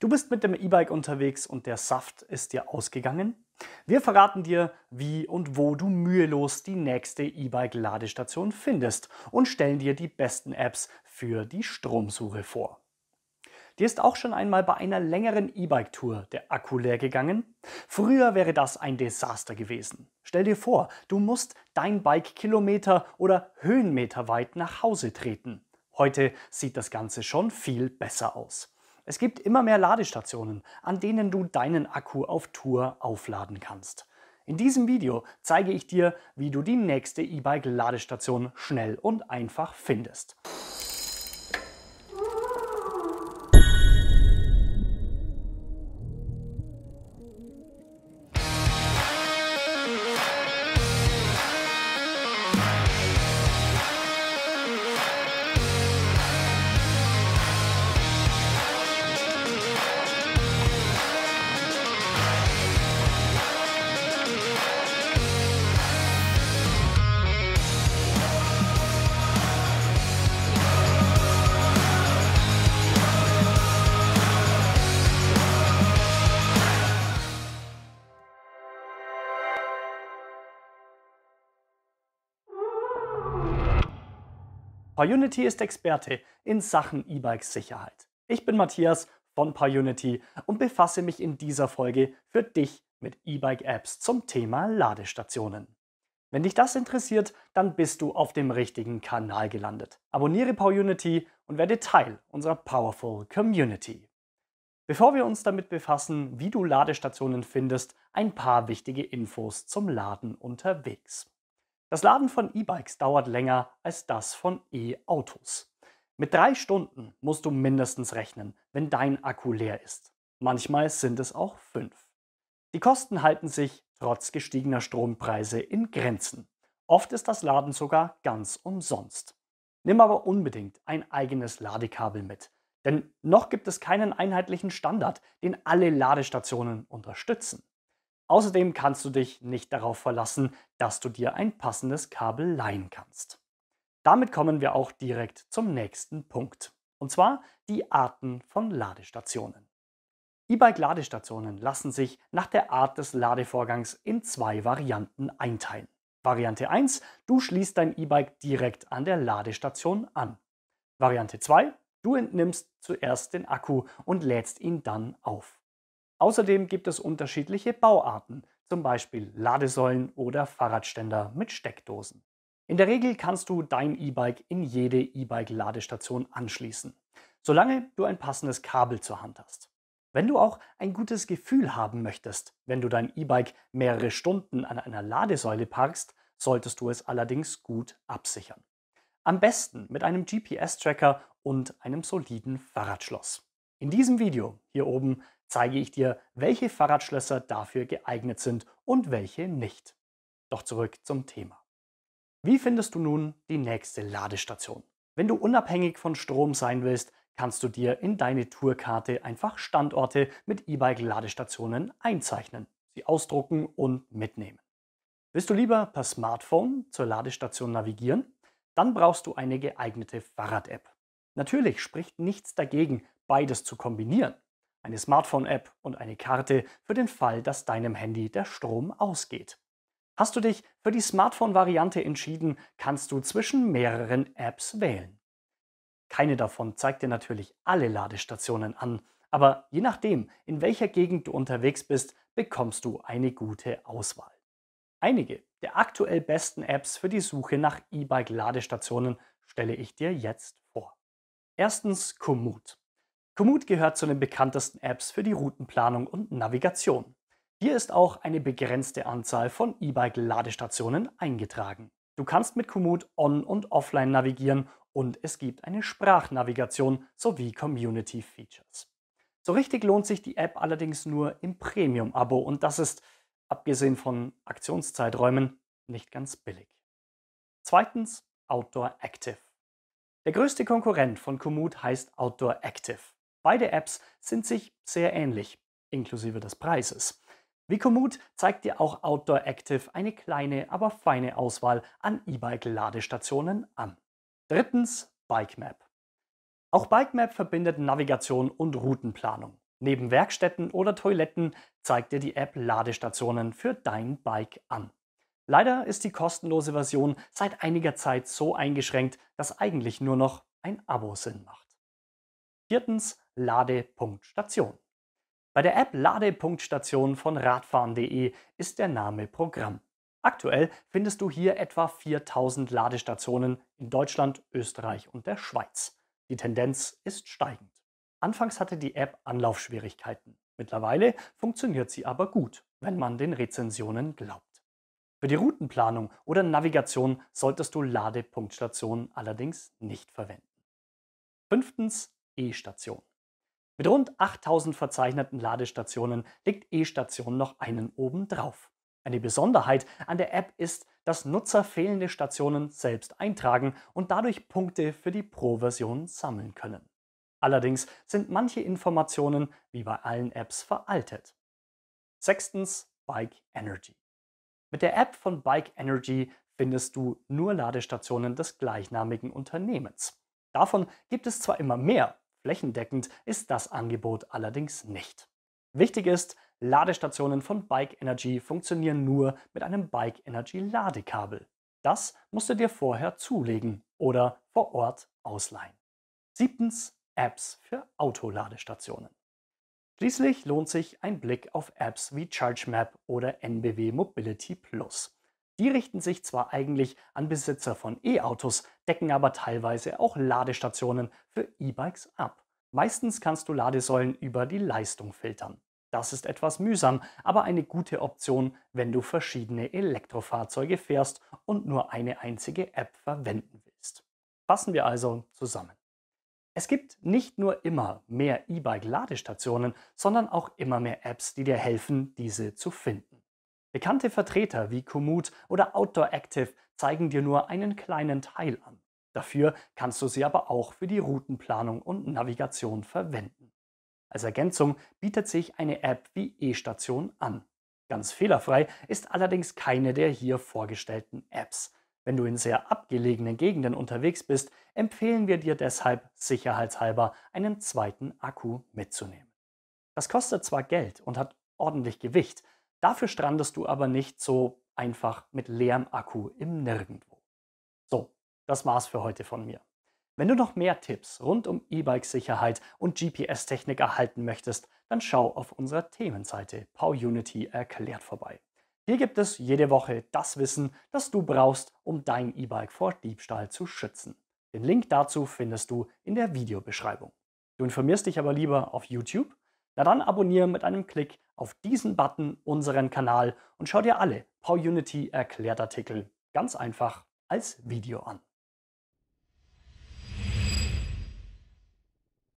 Du bist mit dem E-Bike unterwegs und der Saft ist dir ausgegangen? Wir verraten dir, wie und wo du mühelos die nächste E-Bike-Ladestation findest und stellen dir die besten Apps für die Stromsuche vor. Dir ist auch schon einmal bei einer längeren E-Bike-Tour der Akku leer gegangen? Früher wäre das ein Desaster gewesen. Stell dir vor, du musst dein Bike Kilometer oder Höhenmeter weit nach Hause treten. Heute sieht das Ganze schon viel besser aus. Es gibt immer mehr Ladestationen, an denen du deinen Akku auf Tour aufladen kannst. In diesem Video zeige ich dir, wie du die nächste E-Bike-Ladestation schnell und einfach findest. PyUnity ist Experte in Sachen E-Bike-Sicherheit. Ich bin Matthias von PyUnity und befasse mich in dieser Folge für dich mit E-Bike-Apps zum Thema Ladestationen. Wenn dich das interessiert, dann bist du auf dem richtigen Kanal gelandet. Abonniere PyUnity und werde Teil unserer Powerful Community. Bevor wir uns damit befassen, wie du Ladestationen findest, ein paar wichtige Infos zum Laden unterwegs. Das Laden von E-Bikes dauert länger als das von E-Autos. Mit drei Stunden musst du mindestens rechnen, wenn dein Akku leer ist. Manchmal sind es auch fünf. Die Kosten halten sich trotz gestiegener Strompreise in Grenzen. Oft ist das Laden sogar ganz umsonst. Nimm aber unbedingt ein eigenes Ladekabel mit. Denn noch gibt es keinen einheitlichen Standard, den alle Ladestationen unterstützen. Außerdem kannst du dich nicht darauf verlassen, dass du dir ein passendes Kabel leihen kannst. Damit kommen wir auch direkt zum nächsten Punkt, und zwar die Arten von Ladestationen. E-Bike-Ladestationen lassen sich nach der Art des Ladevorgangs in zwei Varianten einteilen. Variante 1, du schließt dein E-Bike direkt an der Ladestation an. Variante 2, du entnimmst zuerst den Akku und lädst ihn dann auf. Außerdem gibt es unterschiedliche Bauarten, zum Beispiel Ladesäulen oder Fahrradständer mit Steckdosen. In der Regel kannst du dein E-Bike in jede E-Bike-Ladestation anschließen, solange du ein passendes Kabel zur Hand hast. Wenn du auch ein gutes Gefühl haben möchtest, wenn du dein E-Bike mehrere Stunden an einer Ladesäule parkst, solltest du es allerdings gut absichern. Am besten mit einem GPS-Tracker und einem soliden Fahrradschloss. In diesem Video hier oben zeige ich dir, welche Fahrradschlösser dafür geeignet sind und welche nicht. Doch zurück zum Thema. Wie findest du nun die nächste Ladestation? Wenn du unabhängig von Strom sein willst, kannst du dir in deine Tourkarte einfach Standorte mit E-Bike-Ladestationen einzeichnen, sie ausdrucken und mitnehmen. Willst du lieber per Smartphone zur Ladestation navigieren? Dann brauchst du eine geeignete Fahrrad-App. Natürlich spricht nichts dagegen, beides zu kombinieren eine Smartphone-App und eine Karte für den Fall, dass deinem Handy der Strom ausgeht. Hast du dich für die Smartphone-Variante entschieden, kannst du zwischen mehreren Apps wählen. Keine davon zeigt dir natürlich alle Ladestationen an, aber je nachdem, in welcher Gegend du unterwegs bist, bekommst du eine gute Auswahl. Einige der aktuell besten Apps für die Suche nach E-Bike-Ladestationen stelle ich dir jetzt vor. Erstens Komoot. Komoot gehört zu den bekanntesten Apps für die Routenplanung und Navigation. Hier ist auch eine begrenzte Anzahl von E-Bike-Ladestationen eingetragen. Du kannst mit Komoot on- und offline navigieren und es gibt eine Sprachnavigation sowie Community-Features. So richtig lohnt sich die App allerdings nur im Premium-Abo und das ist, abgesehen von Aktionszeiträumen, nicht ganz billig. Zweitens Outdoor Active. Der größte Konkurrent von Komoot heißt Outdoor Active. Beide Apps sind sich sehr ähnlich, inklusive des Preises. Wicomoot zeigt dir auch Outdoor Active eine kleine, aber feine Auswahl an E-Bike-Ladestationen an. Drittens BikeMap. Auch BikeMap verbindet Navigation und Routenplanung. Neben Werkstätten oder Toiletten zeigt dir die App Ladestationen für dein Bike an. Leider ist die kostenlose Version seit einiger Zeit so eingeschränkt, dass eigentlich nur noch ein Abo Sinn macht. Viertens Ladepunktstation. Bei der App Ladepunktstation von radfahren.de ist der Name Programm. Aktuell findest du hier etwa 4000 Ladestationen in Deutschland, Österreich und der Schweiz. Die Tendenz ist steigend. Anfangs hatte die App Anlaufschwierigkeiten. Mittlerweile funktioniert sie aber gut, wenn man den Rezensionen glaubt. Für die Routenplanung oder Navigation solltest du Ladepunktstationen allerdings nicht verwenden. Fünftens E-Station. Mit rund 8000 verzeichneten Ladestationen legt E-Station noch einen oben drauf. Eine Besonderheit an der App ist, dass Nutzer fehlende Stationen selbst eintragen und dadurch Punkte für die Pro-Version sammeln können. Allerdings sind manche Informationen wie bei allen Apps veraltet. Sechstens Bike Energy. Mit der App von Bike Energy findest du nur Ladestationen des gleichnamigen Unternehmens. Davon gibt es zwar immer mehr, Flächendeckend ist das Angebot allerdings nicht. Wichtig ist, Ladestationen von Bike Energy funktionieren nur mit einem Bike Energy Ladekabel. Das musst du dir vorher zulegen oder vor Ort ausleihen. Siebtens, Apps für Autoladestationen. Schließlich lohnt sich ein Blick auf Apps wie ChargeMap oder NBW Mobility Plus. Die richten sich zwar eigentlich an Besitzer von E-Autos, decken aber teilweise auch Ladestationen für E-Bikes ab. Meistens kannst du Ladesäulen über die Leistung filtern. Das ist etwas mühsam, aber eine gute Option, wenn du verschiedene Elektrofahrzeuge fährst und nur eine einzige App verwenden willst. Fassen wir also zusammen. Es gibt nicht nur immer mehr E-Bike-Ladestationen, sondern auch immer mehr Apps, die dir helfen, diese zu finden. Bekannte Vertreter wie Komoot oder Outdoor Active zeigen dir nur einen kleinen Teil an. Dafür kannst du sie aber auch für die Routenplanung und Navigation verwenden. Als Ergänzung bietet sich eine App wie E-Station an. Ganz fehlerfrei ist allerdings keine der hier vorgestellten Apps. Wenn du in sehr abgelegenen Gegenden unterwegs bist, empfehlen wir dir deshalb sicherheitshalber einen zweiten Akku mitzunehmen. Das kostet zwar Geld und hat ordentlich Gewicht, Dafür strandest du aber nicht so einfach mit leerem Akku im Nirgendwo. So, das war's für heute von mir. Wenn du noch mehr Tipps rund um E-Bike-Sicherheit und GPS-Technik erhalten möchtest, dann schau auf unserer Themenseite PowUnity erklärt vorbei. Hier gibt es jede Woche das Wissen, das du brauchst, um dein E-Bike vor Diebstahl zu schützen. Den Link dazu findest du in der Videobeschreibung. Du informierst dich aber lieber auf YouTube? Na dann abonniere mit einem Klick auf diesen Button unseren Kanal und schau dir alle PowUnity erklärt Artikel ganz einfach als Video an.